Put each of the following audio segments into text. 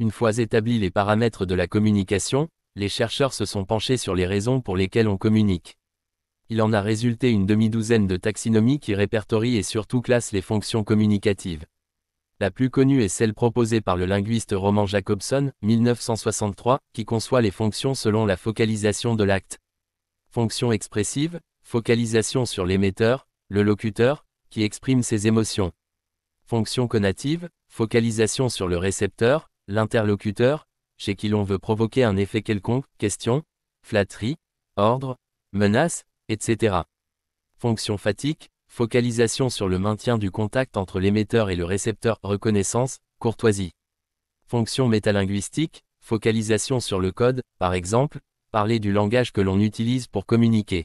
Une fois établis les paramètres de la communication, les chercheurs se sont penchés sur les raisons pour lesquelles on communique. Il en a résulté une demi-douzaine de taxinomies qui répertorient et surtout classent les fonctions communicatives. La plus connue est celle proposée par le linguiste Roman Jacobson, 1963, qui conçoit les fonctions selon la focalisation de l'acte. Fonction expressive, focalisation sur l'émetteur, le locuteur, qui exprime ses émotions. Fonction conative, focalisation sur le récepteur, l'interlocuteur, chez qui l'on veut provoquer un effet quelconque, question, flatterie, ordre, menace, etc. Fonction fatigue, focalisation sur le maintien du contact entre l'émetteur et le récepteur, reconnaissance, courtoisie. Fonction métalinguistique, focalisation sur le code, par exemple, parler du langage que l'on utilise pour communiquer.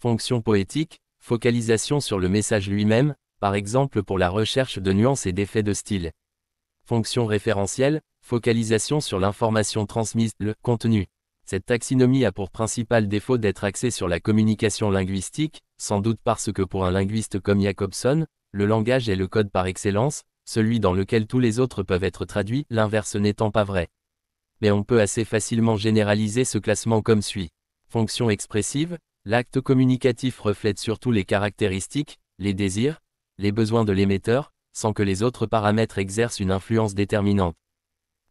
Fonction poétique, focalisation sur le message lui-même, par exemple pour la recherche de nuances et d'effets de style. Fonction référentielle, focalisation sur l'information transmise, le contenu. Cette taxinomie a pour principal défaut d'être axée sur la communication linguistique, sans doute parce que pour un linguiste comme Jacobson, le langage est le code par excellence, celui dans lequel tous les autres peuvent être traduits, l'inverse n'étant pas vrai. Mais on peut assez facilement généraliser ce classement comme suit. Fonction expressive, l'acte communicatif reflète surtout les caractéristiques, les désirs, les besoins de l'émetteur, sans que les autres paramètres exercent une influence déterminante.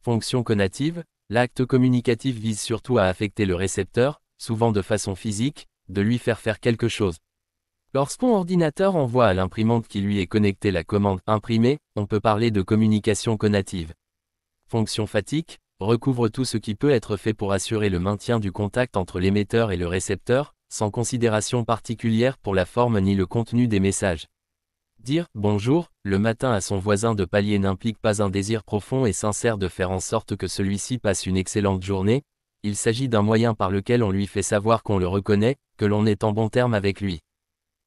Fonction conative, l'acte communicatif vise surtout à affecter le récepteur, souvent de façon physique, de lui faire faire quelque chose. Lorsqu'on ordinateur envoie à l'imprimante qui lui est connectée la commande imprimée, on peut parler de communication conative. Fonction fatigue recouvre tout ce qui peut être fait pour assurer le maintien du contact entre l'émetteur et le récepteur, sans considération particulière pour la forme ni le contenu des messages. Dire bonjour le matin à son voisin de palier n'implique pas un désir profond et sincère de faire en sorte que celui-ci passe une excellente journée, il s'agit d'un moyen par lequel on lui fait savoir qu'on le reconnaît, que l'on est en bon terme avec lui.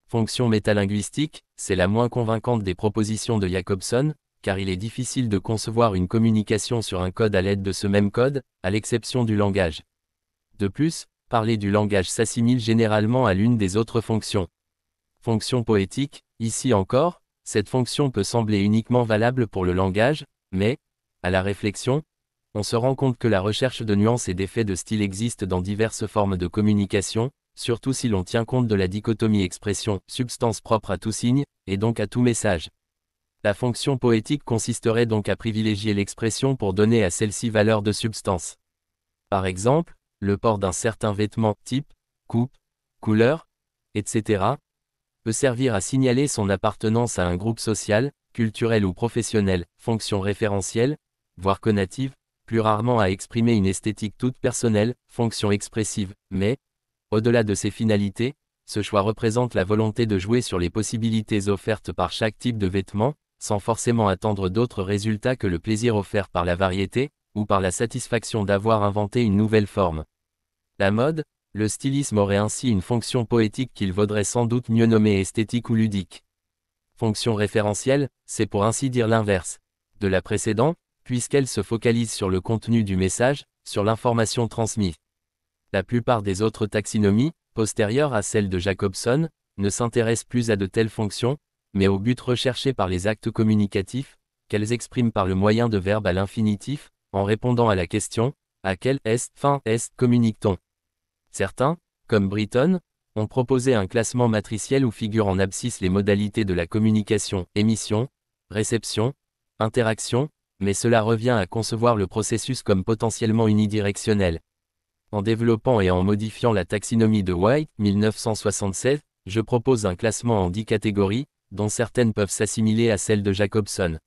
Fonction métalinguistique, c'est la moins convaincante des propositions de Jacobson, car il est difficile de concevoir une communication sur un code à l'aide de ce même code, à l'exception du langage. De plus, parler du langage s'assimile généralement à l'une des autres fonctions, Fonction poétique, ici encore, cette fonction peut sembler uniquement valable pour le langage, mais, à la réflexion, on se rend compte que la recherche de nuances et d'effets de style existe dans diverses formes de communication, surtout si l'on tient compte de la dichotomie expression, substance propre à tout signe, et donc à tout message. La fonction poétique consisterait donc à privilégier l'expression pour donner à celle-ci valeur de substance. Par exemple, le port d'un certain vêtement, type, coupe, couleur, etc., peut servir à signaler son appartenance à un groupe social, culturel ou professionnel, fonction référentielle, voire connative, plus rarement à exprimer une esthétique toute personnelle, fonction expressive, mais, au-delà de ses finalités, ce choix représente la volonté de jouer sur les possibilités offertes par chaque type de vêtement, sans forcément attendre d'autres résultats que le plaisir offert par la variété, ou par la satisfaction d'avoir inventé une nouvelle forme. La mode, le stylisme aurait ainsi une fonction poétique qu'il vaudrait sans doute mieux nommer esthétique ou ludique. Fonction référentielle, c'est pour ainsi dire l'inverse de la précédente, puisqu'elle se focalise sur le contenu du message, sur l'information transmise. La plupart des autres taxinomies, postérieures à celle de Jacobson, ne s'intéressent plus à de telles fonctions, mais au but recherché par les actes communicatifs, qu'elles expriment par le moyen de verbes à l'infinitif, en répondant à la question, à quelle est fin est communique-t-on Certains, comme Britton, ont proposé un classement matriciel où figurent en abscisse les modalités de la communication, émission, réception, interaction, mais cela revient à concevoir le processus comme potentiellement unidirectionnel. En développant et en modifiant la taxinomie de White 1976, je propose un classement en dix catégories, dont certaines peuvent s'assimiler à celles de Jacobson.